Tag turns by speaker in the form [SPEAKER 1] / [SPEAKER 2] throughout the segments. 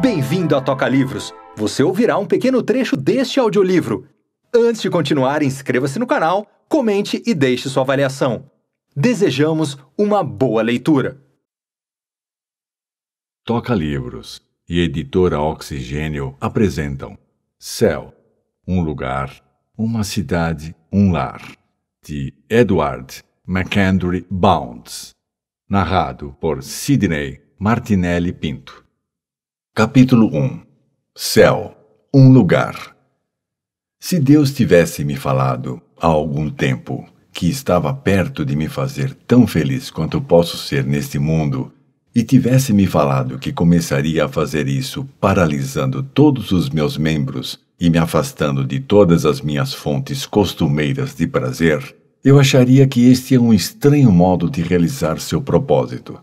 [SPEAKER 1] Bem-vindo à Toca Livros. Você ouvirá um pequeno trecho deste audiolivro. Antes de continuar, inscreva-se no canal, comente e deixe sua avaliação. Desejamos uma boa leitura. Toca Livros e Editora Oxigênio apresentam Céu, um lugar, uma cidade, um lar, de Edward McAndrew Bounds, narrado por Sidney Martinelli Pinto. Capítulo 1 Céu Um lugar Se Deus tivesse me falado há algum tempo que estava perto de me fazer tão feliz quanto posso ser neste mundo, e tivesse me falado que começaria a fazer isso paralisando todos os meus membros e me afastando de todas as minhas fontes costumeiras de prazer, eu acharia que este é um estranho modo de realizar seu propósito.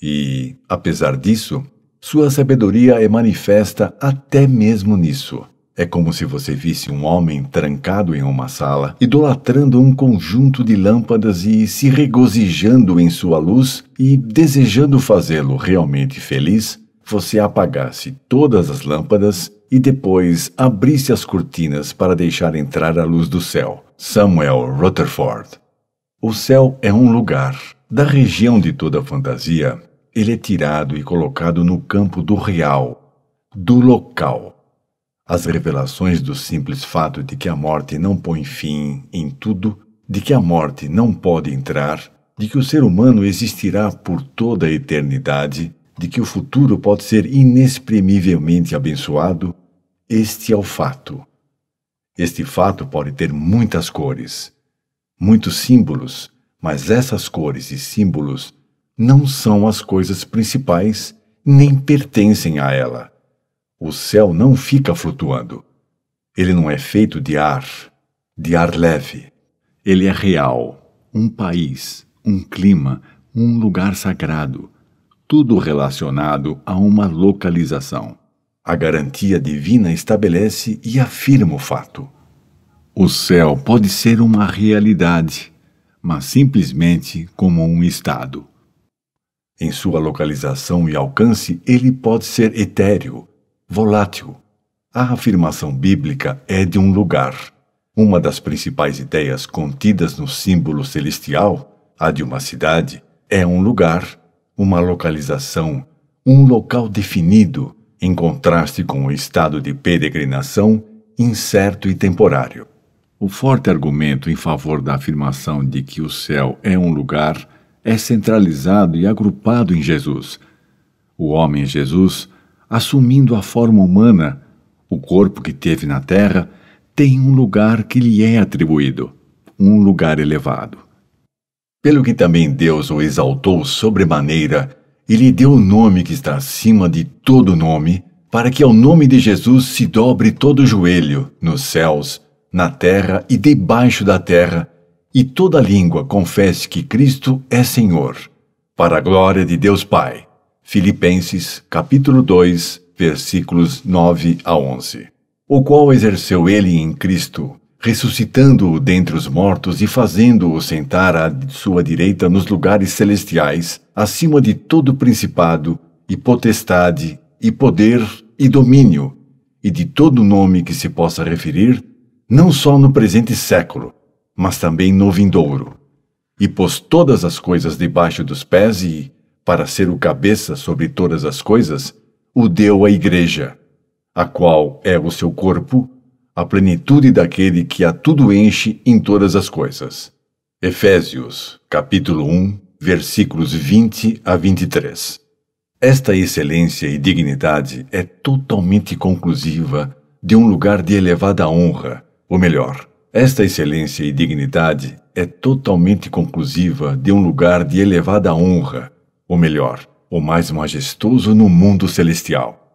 [SPEAKER 1] E, apesar disso, sua sabedoria é manifesta até mesmo nisso. É como se você visse um homem trancado em uma sala, idolatrando um conjunto de lâmpadas e se regozijando em sua luz e, desejando fazê-lo realmente feliz, você apagasse todas as lâmpadas e depois abrisse as cortinas para deixar entrar a luz do céu. Samuel Rutherford. O céu é um lugar. Da região de toda fantasia, ele é tirado e colocado no campo do real, do local. As revelações do simples fato de que a morte não põe fim em tudo, de que a morte não pode entrar, de que o ser humano existirá por toda a eternidade, de que o futuro pode ser inexprimivelmente abençoado, este é o fato. Este fato pode ter muitas cores, muitos símbolos, mas essas cores e símbolos não são as coisas principais nem pertencem a ela. O céu não fica flutuando. Ele não é feito de ar, de ar leve. Ele é real, um país, um clima, um lugar sagrado, tudo relacionado a uma localização. A garantia divina estabelece e afirma o fato. O céu pode ser uma realidade, mas simplesmente como um estado. Em sua localização e alcance, ele pode ser etéreo, volátil. A afirmação bíblica é de um lugar. Uma das principais ideias contidas no símbolo celestial, a de uma cidade, é um lugar, uma localização, um local definido, em contraste com o estado de peregrinação incerto e temporário. O forte argumento em favor da afirmação de que o céu é um lugar é centralizado e agrupado em Jesus. O homem Jesus, assumindo a forma humana, o corpo que teve na terra, tem um lugar que lhe é atribuído, um lugar elevado. Pelo que também Deus o exaltou sobremaneira e lhe deu o nome que está acima de todo nome, para que ao nome de Jesus se dobre todo joelho, nos céus, na terra e debaixo da terra, e toda língua confesse que Cristo é Senhor, para a glória de Deus Pai. Filipenses, capítulo 2, versículos 9 a 11. O qual exerceu ele em Cristo, ressuscitando-o dentre os mortos e fazendo-o sentar à sua direita nos lugares celestiais, acima de todo principado e potestade e poder e domínio, e de todo nome que se possa referir, não só no presente século, mas também no vindouro. E pôs todas as coisas debaixo dos pés e, para ser o cabeça sobre todas as coisas, o deu à Igreja, a qual é o seu corpo, a plenitude daquele que a tudo enche em todas as coisas. Efésios, capítulo 1, versículos 20 a 23. Esta excelência e dignidade é totalmente conclusiva de um lugar de elevada honra, ou melhor, esta excelência e dignidade é totalmente conclusiva de um lugar de elevada honra, ou melhor, o mais majestoso no mundo celestial.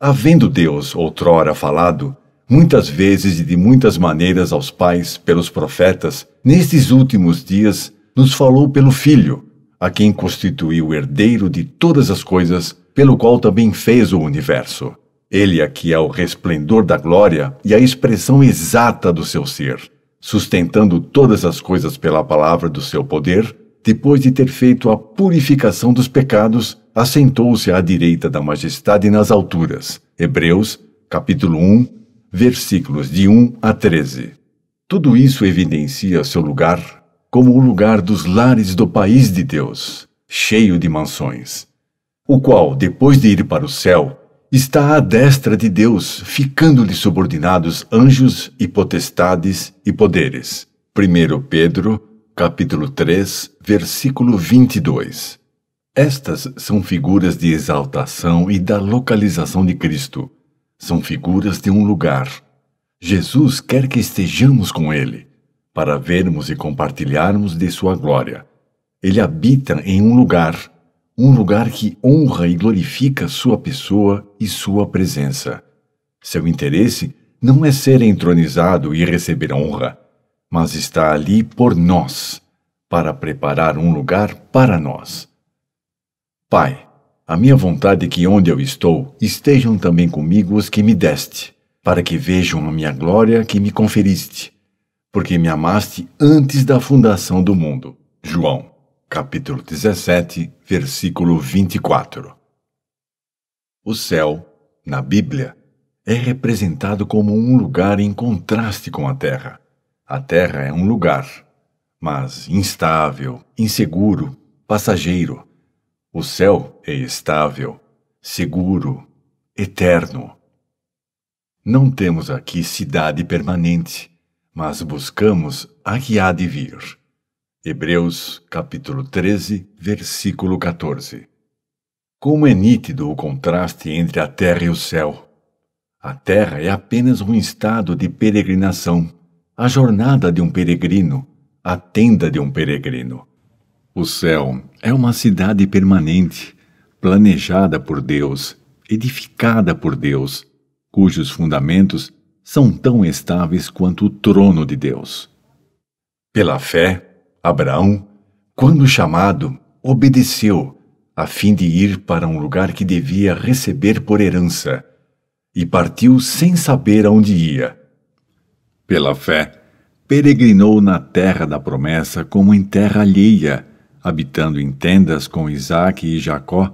[SPEAKER 1] Havendo Deus outrora falado, muitas vezes e de muitas maneiras aos pais pelos profetas, nestes últimos dias nos falou pelo Filho, a quem constituiu herdeiro de todas as coisas, pelo qual também fez o universo. Ele aqui é o resplendor da glória e a expressão exata do seu ser, sustentando todas as coisas pela palavra do seu poder, depois de ter feito a purificação dos pecados, assentou-se à direita da majestade nas alturas. Hebreus, capítulo 1, versículos de 1 a 13. Tudo isso evidencia seu lugar como o lugar dos lares do país de Deus, cheio de mansões, o qual, depois de ir para o céu, está à destra de Deus, ficando-lhe subordinados anjos e potestades e poderes. 1 Pedro, capítulo 3, versículo 22. Estas são figuras de exaltação e da localização de Cristo. São figuras de um lugar. Jesus quer que estejamos com Ele, para vermos e compartilharmos de Sua glória. Ele habita em um lugar um lugar que honra e glorifica sua pessoa e sua presença. Seu interesse não é ser entronizado e receber honra, mas está ali por nós, para preparar um lugar para nós. Pai, a minha vontade é que onde eu estou estejam também comigo os que me deste, para que vejam a minha glória que me conferiste, porque me amaste antes da fundação do mundo. João capítulo 17, versículo 24. O céu, na Bíblia, é representado como um lugar em contraste com a terra. A terra é um lugar, mas instável, inseguro, passageiro. O céu é estável, seguro, eterno. Não temos aqui cidade permanente, mas buscamos a que há de vir. Hebreus capítulo 13, versículo 14. Como é nítido o contraste entre a terra e o céu. A terra é apenas um estado de peregrinação, a jornada de um peregrino, a tenda de um peregrino. O céu é uma cidade permanente, planejada por Deus, edificada por Deus, cujos fundamentos são tão estáveis quanto o trono de Deus. Pela fé, Abraão, quando chamado, obedeceu, a fim de ir para um lugar que devia receber por herança, e partiu sem saber aonde ia. Pela fé, peregrinou na terra da promessa como em terra alheia, habitando em tendas com Isaac e Jacó,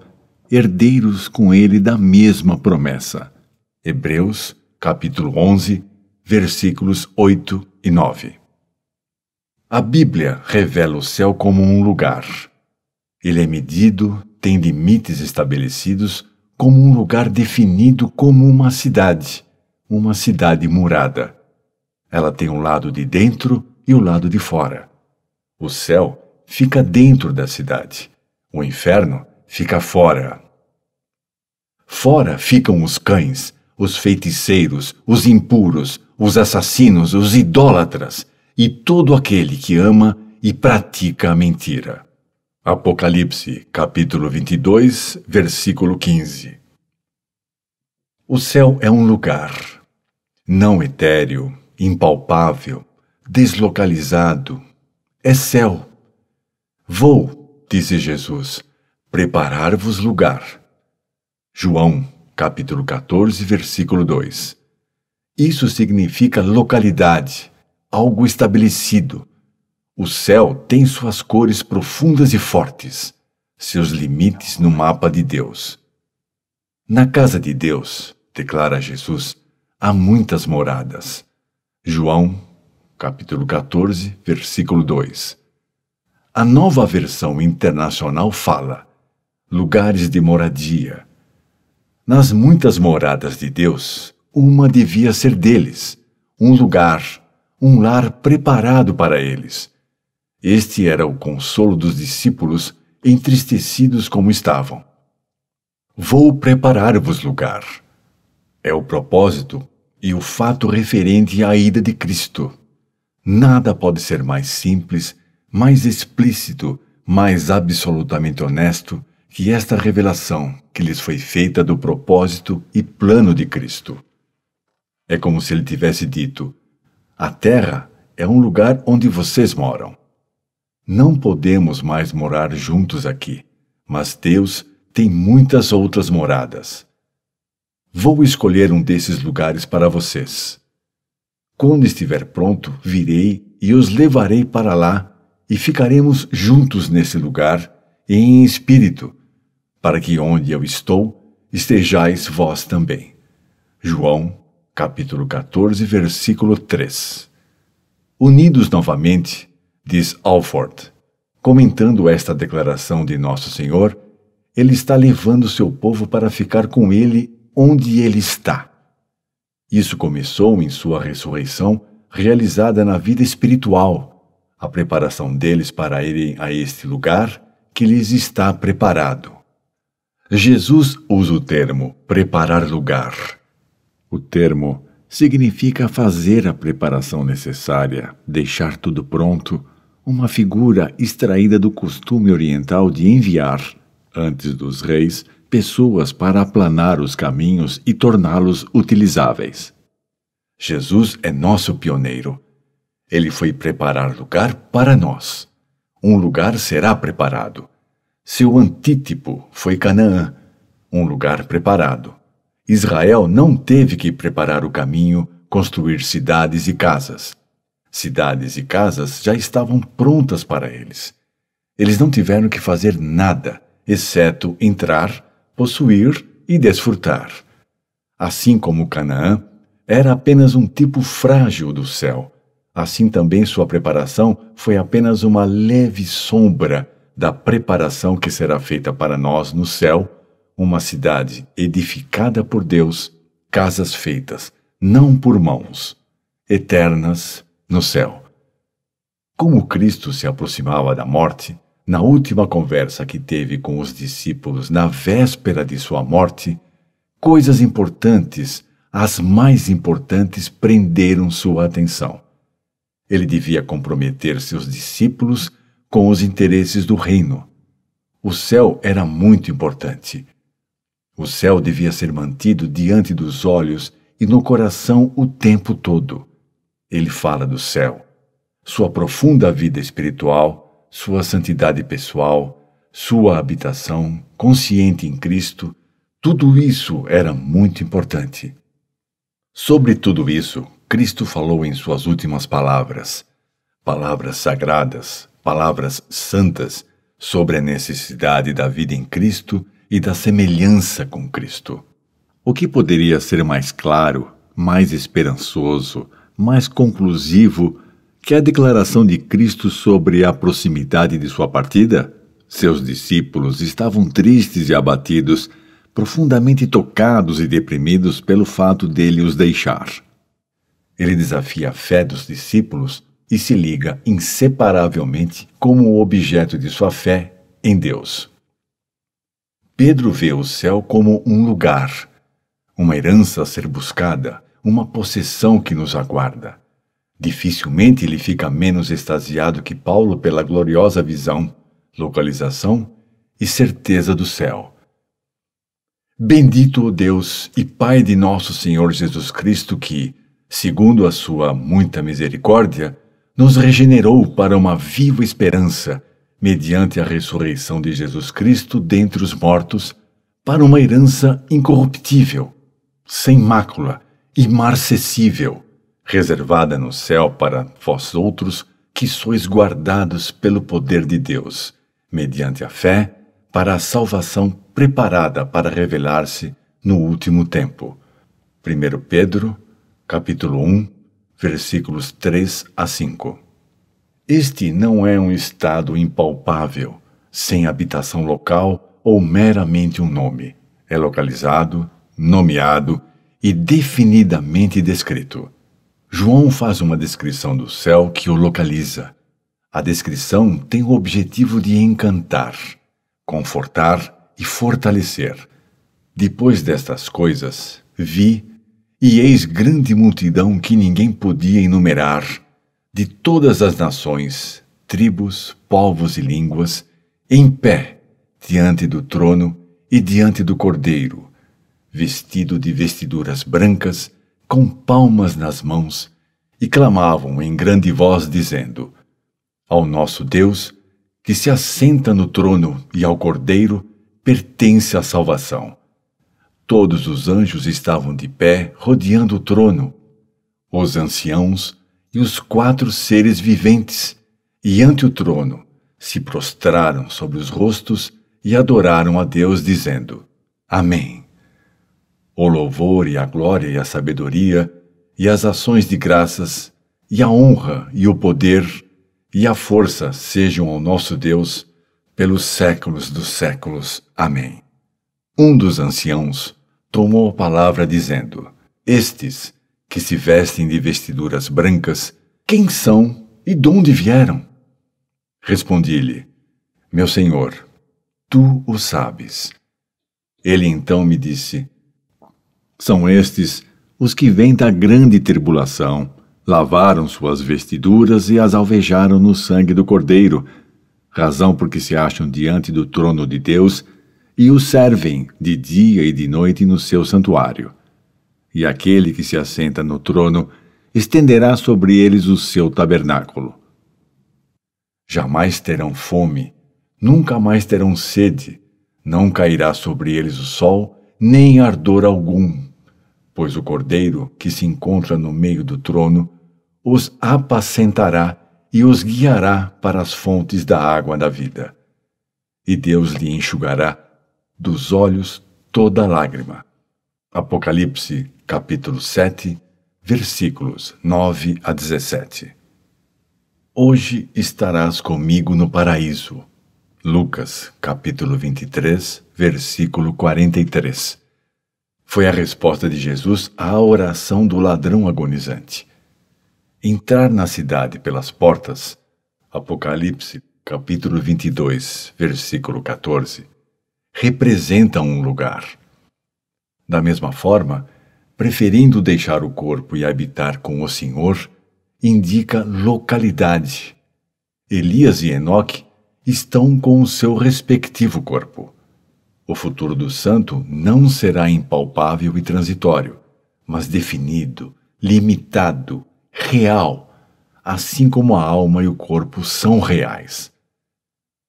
[SPEAKER 1] herdeiros com ele da mesma promessa. Hebreus, capítulo 11, versículos 8 e 9. A Bíblia revela o céu como um lugar. Ele é medido, tem limites estabelecidos, como um lugar definido como uma cidade, uma cidade murada. Ela tem um lado de dentro e o um lado de fora. O céu fica dentro da cidade, o inferno fica fora. Fora ficam os cães, os feiticeiros, os impuros, os assassinos, os idólatras e todo aquele que ama e pratica a mentira. Apocalipse, capítulo 22, versículo 15. O céu é um lugar não etéreo, impalpável, deslocalizado. É céu. Vou, disse Jesus, preparar-vos lugar. João, capítulo 14, versículo 2. Isso significa localidade, algo estabelecido. O céu tem suas cores profundas e fortes, seus limites no mapa de Deus. Na casa de Deus, declara Jesus, há muitas moradas. João, capítulo 14, versículo 2. A nova versão internacional fala: lugares de moradia. Nas muitas moradas de Deus, uma devia ser deles, um lugar um lar preparado para eles. Este era o consolo dos discípulos, entristecidos como estavam. Vou preparar-vos lugar. É o propósito e o fato referente à ida de Cristo. Nada pode ser mais simples, mais explícito, mais absolutamente honesto que esta revelação que lhes foi feita do propósito e plano de Cristo. É como se ele tivesse dito: a terra é um lugar onde vocês moram. Não podemos mais morar juntos aqui, mas Deus tem muitas outras moradas. Vou escolher um desses lugares para vocês. Quando estiver pronto, virei e os levarei para lá e ficaremos juntos nesse lugar, em espírito, para que onde eu estou estejais vós também. João capítulo 14, versículo 3. Unidos novamente, diz Alford, comentando esta declaração de Nosso Senhor, ele está levando seu povo para ficar com ele onde ele está. Isso começou em sua ressurreição, realizada na vida espiritual, a preparação deles para irem a este lugar que lhes está preparado. Jesus usa o termo preparar lugar o termo significa fazer a preparação necessária, deixar tudo pronto, uma figura extraída do costume oriental de enviar, antes dos reis, pessoas para aplanar os caminhos e torná-los utilizáveis. Jesus é nosso pioneiro. Ele foi preparar lugar para nós. Um lugar será preparado. Seu antítipo foi Canaã, um lugar preparado. Israel não teve que preparar o caminho, construir cidades e casas. Cidades e casas já estavam prontas para eles. Eles não tiveram que fazer nada, exceto entrar, possuir e desfrutar. Assim como Canaã, era apenas um tipo frágil do céu. Assim também sua preparação foi apenas uma leve sombra da preparação que será feita para nós no céu uma cidade edificada por Deus, casas feitas, não por mãos, eternas no céu. Como Cristo se aproximava da morte, na última conversa que teve com os discípulos na véspera de sua morte, coisas importantes, as mais importantes, prenderam sua atenção. Ele devia comprometer seus discípulos com os interesses do reino. O céu era muito importante o céu devia ser mantido diante dos olhos e no coração o tempo todo. Ele fala do céu, sua profunda vida espiritual, sua santidade pessoal, sua habitação consciente em Cristo, tudo isso era muito importante. Sobre tudo isso, Cristo falou em suas últimas palavras, palavras sagradas, palavras santas sobre a necessidade da vida em Cristo e da semelhança com Cristo. O que poderia ser mais claro, mais esperançoso, mais conclusivo que a declaração de Cristo sobre a proximidade de sua partida? Seus discípulos estavam tristes e abatidos, profundamente tocados e deprimidos pelo fato dele os deixar. Ele desafia a fé dos discípulos e se liga inseparavelmente como o objeto de sua fé em Deus. Pedro vê o céu como um lugar, uma herança a ser buscada, uma possessão que nos aguarda. Dificilmente ele fica menos extasiado que Paulo pela gloriosa visão, localização e certeza do céu. Bendito o Deus e Pai de nosso Senhor Jesus Cristo, que, segundo a sua muita misericórdia, nos regenerou para uma viva esperança mediante a ressurreição de Jesus Cristo dentre os mortos, para uma herança incorruptível, sem mácula, imarcessível, reservada no céu para vós outros que sois guardados pelo poder de Deus, mediante a fé, para a salvação preparada para revelar-se no último tempo. 1 Pedro, capítulo 1, versículos 3 a 5. Este não é um estado impalpável, sem habitação local ou meramente um nome. É localizado, nomeado e definidamente descrito. João faz uma descrição do céu que o localiza. A descrição tem o objetivo de encantar, confortar e fortalecer. Depois destas coisas, vi e eis grande multidão que ninguém podia enumerar de todas as nações, tribos, povos e línguas, em pé diante do trono e diante do Cordeiro, vestido de vestiduras brancas, com palmas nas mãos, e clamavam em grande voz, dizendo: Ao nosso Deus, que se assenta no trono e ao Cordeiro, pertence a salvação. Todos os anjos estavam de pé, rodeando o trono. Os anciãos, e os quatro seres viventes, e ante o trono se prostraram sobre os rostos e adoraram a Deus, dizendo: Amém. O louvor e a glória e a sabedoria, e as ações de graças, e a honra e o poder, e a força sejam ao nosso Deus pelos séculos dos séculos. Amém. Um dos anciãos tomou a palavra, dizendo: Estes que se vestem de vestiduras brancas, quem são e de onde vieram? Respondi-lhe, Meu senhor, tu o sabes. Ele então me disse, São estes os que vêm da grande tribulação, lavaram suas vestiduras e as alvejaram no sangue do Cordeiro, razão por que se acham diante do trono de Deus e o servem de dia e de noite no seu santuário e aquele que se assenta no trono estenderá sobre eles o seu tabernáculo. Jamais terão fome, nunca mais terão sede, não cairá sobre eles o sol, nem ardor algum, pois o Cordeiro, que se encontra no meio do trono, os apacentará e os guiará para as fontes da água da vida. E Deus lhe enxugará dos olhos toda lágrima. Apocalipse capítulo 7, versículos 9 a 17. Hoje estarás comigo no paraíso. Lucas, capítulo 23, versículo 43. Foi a resposta de Jesus à oração do ladrão agonizante. Entrar na cidade pelas portas, Apocalipse, capítulo 22, versículo 14, representa um lugar. Da mesma forma, preferindo deixar o corpo e habitar com o Senhor, indica localidade. Elias e Enoque estão com o seu respectivo corpo. O futuro do santo não será impalpável e transitório, mas definido, limitado, real, assim como a alma e o corpo são reais.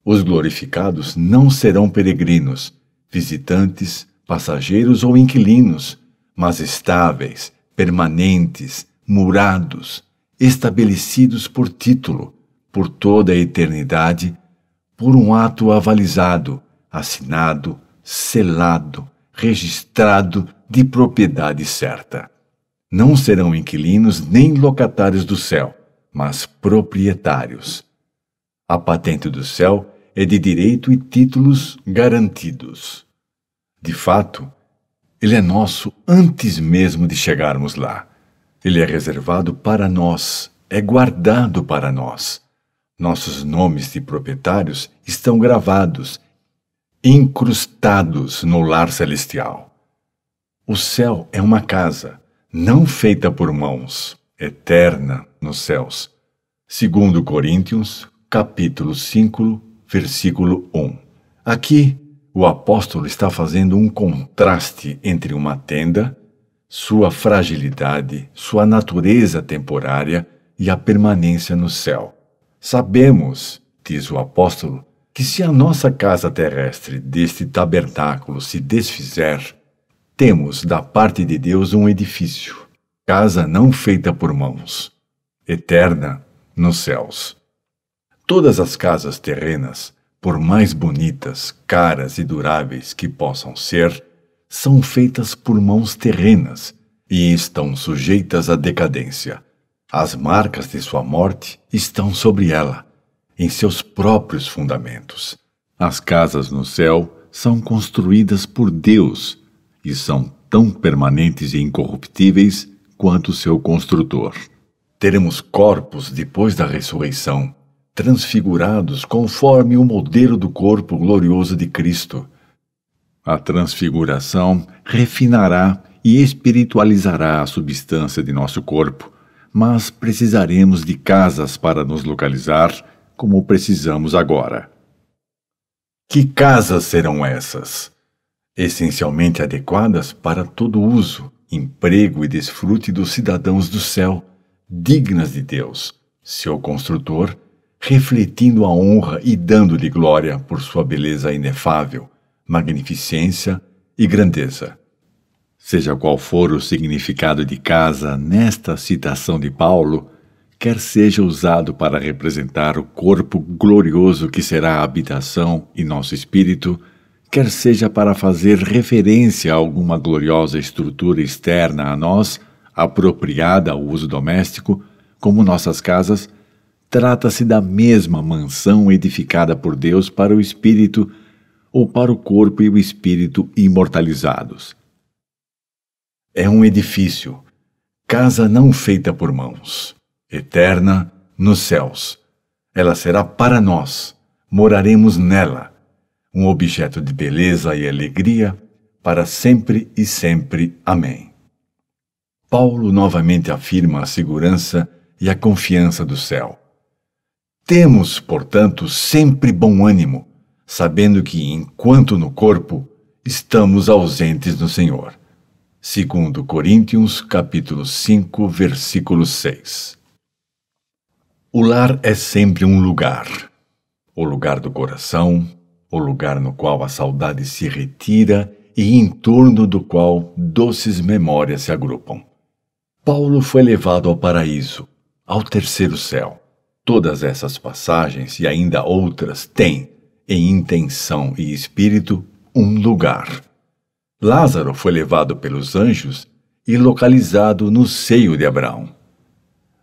[SPEAKER 1] Os glorificados não serão peregrinos, visitantes, passageiros ou inquilinos, mas estáveis, permanentes, murados, estabelecidos por título, por toda a eternidade, por um ato avalizado, assinado, selado, registrado de propriedade certa. Não serão inquilinos nem locatários do céu, mas proprietários. A patente do céu é de direito e títulos garantidos. De fato, ele é nosso antes mesmo de chegarmos lá. Ele é reservado para nós, é guardado para nós. Nossos nomes de proprietários estão gravados, incrustados no lar celestial. O céu é uma casa, não feita por mãos, eterna nos céus. Segundo Coríntios, capítulo 5, versículo 1. Aqui o apóstolo está fazendo um contraste entre uma tenda, sua fragilidade, sua natureza temporária e a permanência no céu. Sabemos, diz o apóstolo, que se a nossa casa terrestre deste tabernáculo se desfizer, temos da parte de Deus um edifício, casa não feita por mãos, eterna nos céus. Todas as casas terrenas por mais bonitas, caras e duráveis que possam ser, são feitas por mãos terrenas e estão sujeitas à decadência. As marcas de sua morte estão sobre ela, em seus próprios fundamentos. As casas no céu são construídas por Deus e são tão permanentes e incorruptíveis quanto seu construtor. Teremos corpos depois da ressurreição transfigurados conforme o modelo do corpo glorioso de Cristo. A transfiguração refinará e espiritualizará a substância de nosso corpo, mas precisaremos de casas para nos localizar, como precisamos agora. Que casas serão essas? Essencialmente adequadas para todo uso, emprego e desfrute dos cidadãos do céu, dignas de Deus, seu construtor refletindo a honra e dando-lhe glória por sua beleza inefável, magnificência e grandeza. Seja qual for o significado de casa nesta citação de Paulo, quer seja usado para representar o corpo glorioso que será a habitação e nosso espírito, quer seja para fazer referência a alguma gloriosa estrutura externa a nós, apropriada ao uso doméstico, como nossas casas, Trata-se da mesma mansão edificada por Deus para o espírito ou para o corpo e o espírito imortalizados. É um edifício, casa não feita por mãos, eterna nos céus. Ela será para nós, moraremos nela, um objeto de beleza e alegria para sempre e sempre. Amém. Paulo novamente afirma a segurança e a confiança do céu. Temos, portanto, sempre bom ânimo, sabendo que, enquanto no corpo, estamos ausentes no Senhor. Segundo Coríntios, capítulo 5, versículo 6. O lar é sempre um lugar. O lugar do coração, o lugar no qual a saudade se retira e em torno do qual doces memórias se agrupam. Paulo foi levado ao paraíso, ao terceiro céu. Todas essas passagens e ainda outras têm, em intenção e espírito, um lugar. Lázaro foi levado pelos anjos e localizado no seio de Abraão.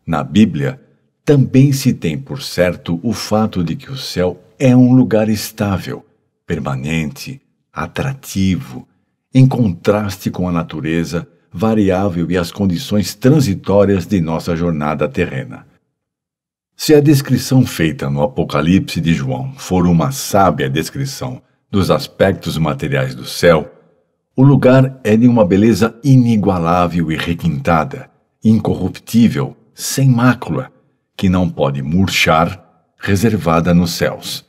[SPEAKER 1] Na Bíblia, também se tem por certo o fato de que o céu é um lugar estável, permanente, atrativo, em contraste com a natureza variável e as condições transitórias de nossa jornada terrena. Se a descrição feita no Apocalipse de João for uma sábia descrição dos aspectos materiais do céu, o lugar é de uma beleza inigualável e requintada, incorruptível, sem mácula, que não pode murchar, reservada nos céus.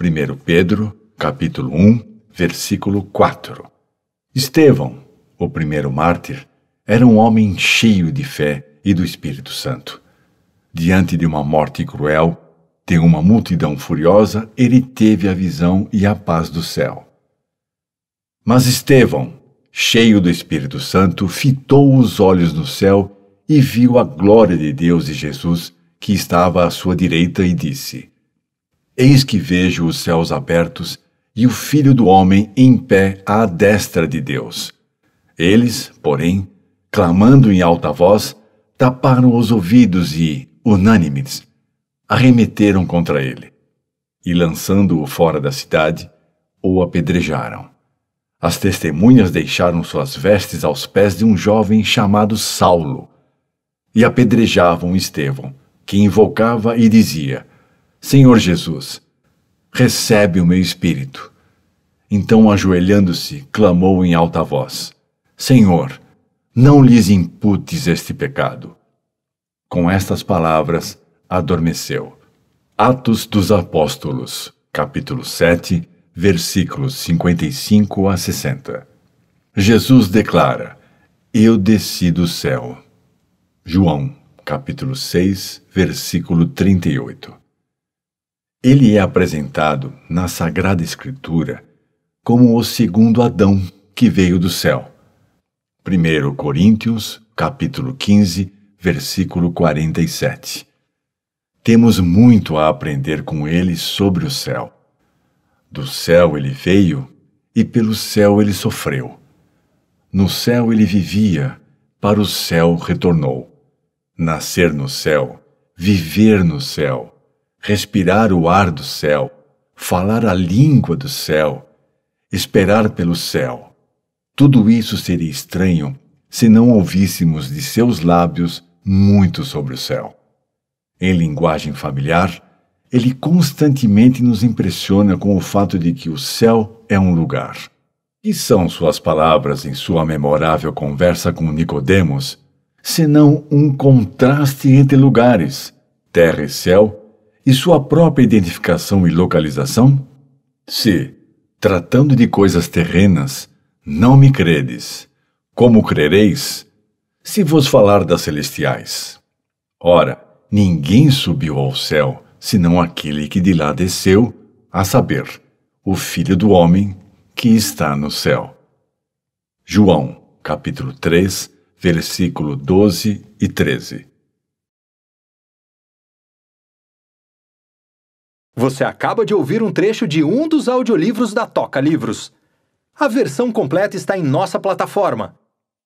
[SPEAKER 1] 1 Pedro, capítulo 1, versículo 4. Estevão, o primeiro mártir, era um homem cheio de fé e do Espírito Santo. Diante de uma morte cruel, de uma multidão furiosa, ele teve a visão e a paz do céu. Mas Estevão, cheio do Espírito Santo, fitou os olhos no céu e viu a glória de Deus e Jesus, que estava à sua direita, e disse: Eis que vejo os céus abertos e o Filho do Homem em pé à destra de Deus. Eles, porém, clamando em alta voz, taparam os ouvidos e, unânimes, arremeteram contra ele e, lançando-o fora da cidade, o apedrejaram. As testemunhas deixaram suas vestes aos pés de um jovem chamado Saulo e apedrejavam Estevão, que invocava e dizia: Senhor Jesus, recebe o meu espírito. Então, ajoelhando-se, clamou em alta voz: Senhor, não lhes imputes este pecado. Com estas palavras, adormeceu. Atos dos Apóstolos, capítulo 7, versículos 55 a 60. Jesus declara: Eu desci do céu. João, capítulo 6, versículo 38. Ele é apresentado na Sagrada Escritura como o segundo Adão que veio do céu. 1 Coríntios, capítulo 15, versículo 47. Temos muito a aprender com ele sobre o céu. Do céu ele veio e pelo céu ele sofreu. No céu ele vivia, para o céu retornou. Nascer no céu, viver no céu, respirar o ar do céu, falar a língua do céu, esperar pelo céu. Tudo isso seria estranho se não ouvíssemos de seus lábios muito sobre o céu. Em linguagem familiar, ele constantemente nos impressiona com o fato de que o céu é um lugar. E são suas palavras em sua memorável conversa com Nicodemos, senão um contraste entre lugares, terra e céu, e sua própria identificação e localização? Se, tratando de coisas terrenas, não me credes, como crereis se vos falar das celestiais. Ora, ninguém subiu ao céu, senão aquele que de lá desceu, a saber, o Filho do Homem que está no céu. João, capítulo 3, versículo 12 e 13. Você acaba de ouvir um trecho de um dos audiolivros da Toca Livros. A versão completa está em nossa plataforma